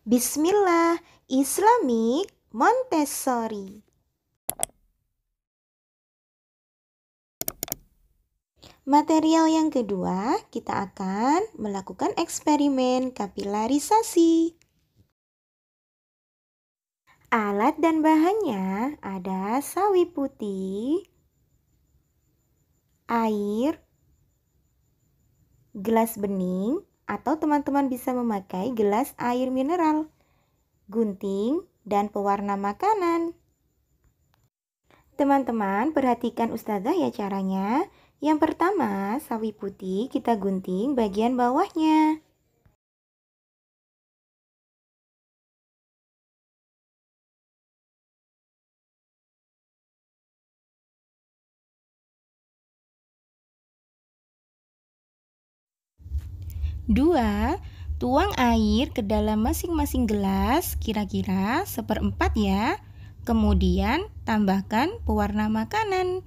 Bismillah Islamic Montessori. Material yang kedua, kita akan melakukan eksperimen kapilarisasi. Alat dan bahannya ada sawi putih, air, gelas bening, atau teman-teman bisa memakai gelas air mineral, gunting, dan pewarna makanan. Teman-teman, perhatikan ustazah ya caranya. Yang pertama, sawi putih kita gunting bagian bawahnya. 2. Tuang air ke dalam masing-masing gelas, kira-kira seperempat ya. Kemudian tambahkan pewarna makanan.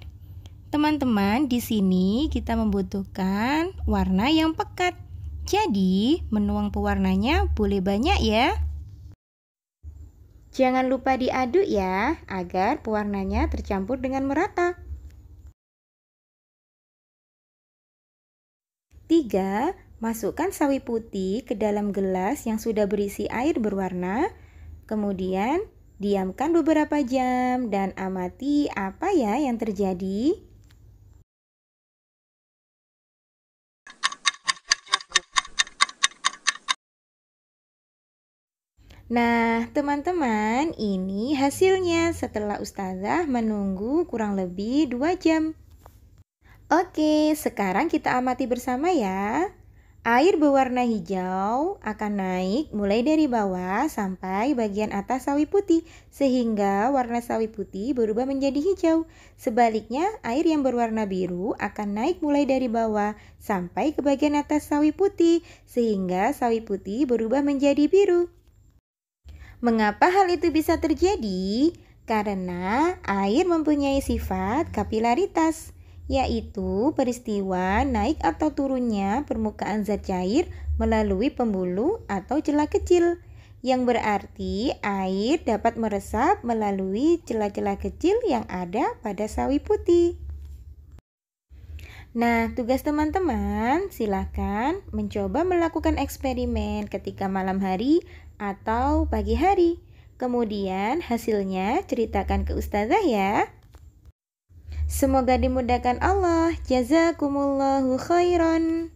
Teman-teman, di sini kita membutuhkan warna yang pekat. Jadi, menuang pewarnanya boleh banyak ya. Jangan lupa diaduk ya, agar pewarnanya tercampur dengan merata. 3. Masukkan sawi putih ke dalam gelas yang sudah berisi air berwarna, kemudian diamkan beberapa jam dan amati apa ya yang terjadi. Nah, teman-teman, ini hasilnya setelah ustazah menunggu kurang lebih 2 jam. Oke, sekarang kita amati bersama ya. Air berwarna hijau akan naik mulai dari bawah sampai bagian atas sawi putih sehingga warna sawi putih berubah menjadi hijau. Sebaliknya, air yang berwarna biru akan naik mulai dari bawah sampai ke bagian atas sawi putih sehingga sawi putih berubah menjadi biru. Mengapa hal itu bisa terjadi? Karena air mempunyai sifat kapilaritas yaitu peristiwa naik atau turunnya permukaan zat cair melalui pembuluh atau celah kecil yang berarti air dapat meresap melalui celah-celah kecil yang ada pada sawi putih. Nah, tugas teman-teman silakan mencoba melakukan eksperimen ketika malam hari atau pagi hari. Kemudian hasilnya ceritakan ke ustazah ya. Semoga dimudahkan Allah. Jazakumullahu khairan.